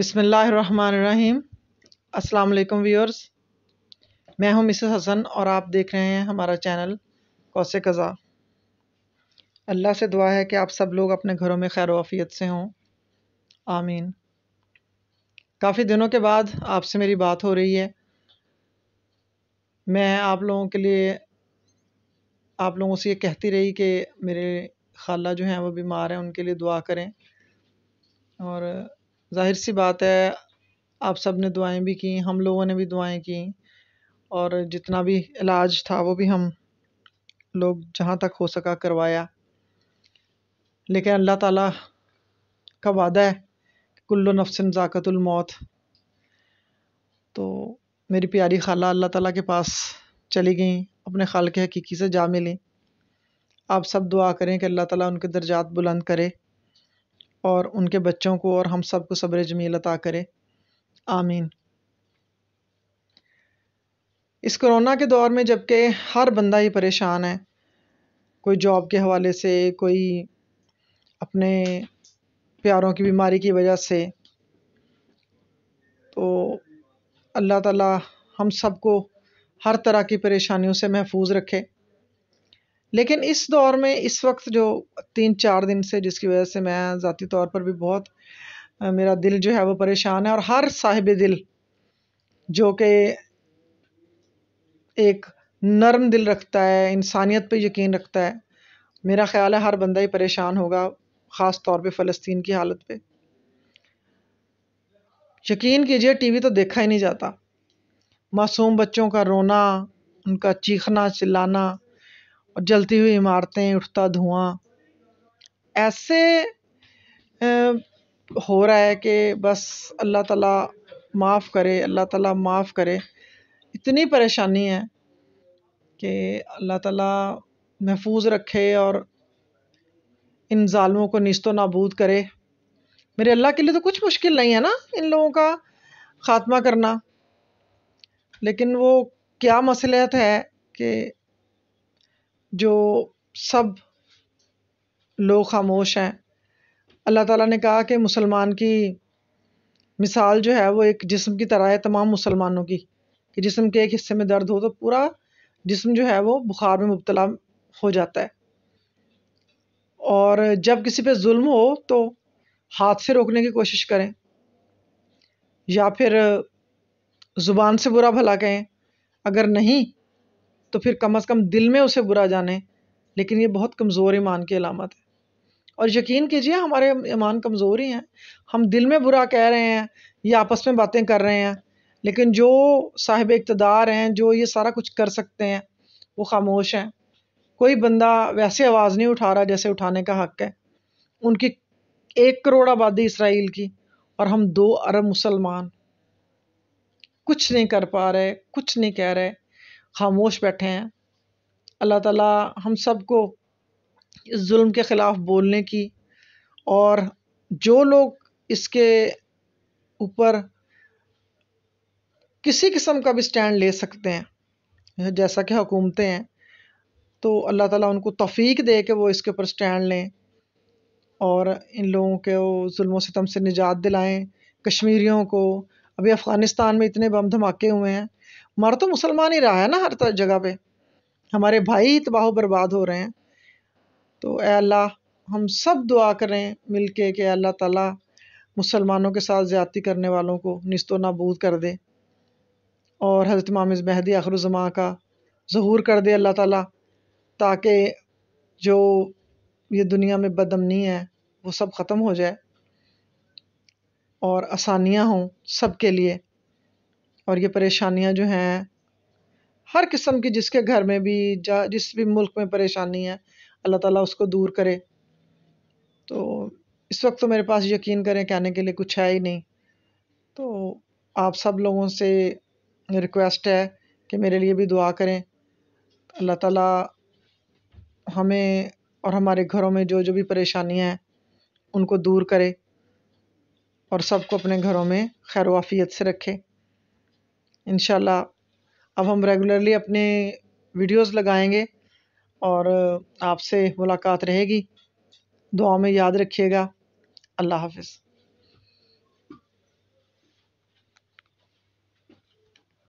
बिसमीम् अल्लाम व्यूअर्स मैं हूं मिसेस हसन और आप देख रहे हैं हमारा चैनल कौसे कज़ा अल्लाह से दुआ है कि आप सब लोग अपने घरों में खैर वाफ़ियत से हों आमीन काफ़ी दिनों के बाद आपसे मेरी बात हो रही है मैं आप लोगों के लिए आप लोगों से ये कहती रही कि मेरे खाला जो हैं वो बीमार हैं उनके लिए दुआ करें और ज़ाहिर सी बात है आप सब ने दुआएं भी की हम लोगों ने भी दुआएं की और जितना भी इलाज था वो भी हम लोग जहाँ तक हो सका करवाया लेकिन अल्लाह ताला का वादा है कुल्लो नफसिन ज़ाकतुल मौत तो मेरी प्यारी खाला अल्लाह ताला के पास चली गई अपने खाल के हकीकी से जा मिली आप सब दुआ करें कि अल्लाह ताला उनके दर्जात बुलंद करे और उनके बच्चों को और हम सबको सब्र जमील अता करे आमीन इस कोरोना के दौर में जबकि हर बंदा ही परेशान है कोई जॉब के हवाले से कोई अपने प्यारों की बीमारी की वजह से तो अल्लाह ताला हम सबको हर तरह की परेशानियों से महफूज रखे लेकिन इस दौर में इस वक्त जो तीन चार दिन से जिसकी वजह से मैं ज़ाती तौर पर भी बहुत मेरा दिल जो है वो परेशान है और हर साहिब दिल जो कि एक नरम दिल रखता है इंसानियत पे यकीन रखता है मेरा ख्याल है हर बंदा ही परेशान होगा ख़ास तौर पे फ़लस्तीन की हालत पे यकीन कीजिए टीवी तो देखा ही नहीं जाता मासूम बच्चों का रोना उनका चीखना चिल्लाना और जलती हुई इमारतें उठता धुआँ ऐसे हो रहा है कि बस अल्लाह ताला माफ़ करे अल्लाह ताला माफ़ करे इतनी परेशानी है कि अल्लाह ताला महफूज रखे और इन ालमों को नस्तो नाबूद करे मेरे अल्लाह के लिए तो कुछ मुश्किल नहीं है ना इन लोगों का ख़ात्मा करना लेकिन वो क्या मसलियत है कि जो सब लोग खामोश हैं अल्लाह ताला ने कहा कि मुसलमान की मिसाल जो है वो एक जिस्म की तरह है तमाम मुसलमानों की कि जिस्म के एक हिस्से में दर्द हो तो पूरा जिस्म जो है वो बुखार में मुबतला हो जाता है और जब किसी पे जुल्म हो तो हाथ से रोकने की कोशिश करें या फिर ज़ुबान से बुरा भला कहें अगर नहीं तो फिर कम अज़ कम दिल में उसे बुरा जाने लेकिन ये बहुत कमज़ोर ईमान की अलामत है और यकीन कीजिए हमारे ईमान कमज़ोर ही हैं हम दिल में बुरा कह रहे हैं या आपस में बातें कर रहे हैं लेकिन जो साहिब इकतदार हैं जो ये सारा कुछ कर सकते हैं वो खामोश हैं कोई बंदा वैसे आवाज़ नहीं उठा रहा जैसे उठाने का हक़ है उनकी एक करोड़ आबादी इसराइल की और हम दो अरब मुसलमान कुछ नहीं कर पा रहे कुछ नहीं कह रहे खामोश बैठे हैं अल्लाह ताला हम सबको इस जुल्म के ख़िलाफ़ बोलने की और जो लोग इसके ऊपर किसी किस्म का भी स्टैंड ले सकते हैं जैसा कि हुकूमतें हैं तो अल्लाह ताला उनको तौफीक दे के वो इसके ऊपर स्टैंड लें और इन लोगों के जुल्म सितम से निजात दिलाएं कश्मीरियों को अभी अफ़गानिस्तान में इतने बम धमाके हुए हैं मर तो मुसलमान ही रहा है ना हर जगह पे हमारे भाई ही तबाह बर्बाद हो रहे हैं तो अल्लाह हम सब दुआ करें मिल के कि अल्लाह ताला मुसलमानों के साथ ज़्यादती करने वालों को नस्तो नाबूद कर दे और हज़रत इमाम महदी अखरुजमा का जहूर कर दे अल्लाह ताला ताकि जो ये दुनिया में बदमनी है वो सब ख़त्म हो जाए और आसानियाँ हों सब के लिए और ये परेशानियाँ जो हैं हर किस्म की जिसके घर में भी जा जिस भी मुल्क में परेशानी है अल्लाह ताला उसको दूर करे तो इस वक्त तो मेरे पास यकीन करें कहने के लिए कुछ है ही नहीं तो आप सब लोगों से रिक्वेस्ट है कि मेरे लिए भी दुआ करें अल्लाह ताला हमें और हमारे घरों में जो जो भी परेशानियाँ हैं उनको दूर करे और सबको अपने घरों में खैर वाफ़ियत से रखे इन अब हम रेगुलरली अपने वीडियोस लगाएंगे और आपसे मुलाकात रहेगी दुआ में याद रखिएगा अल्लाह हाफिज़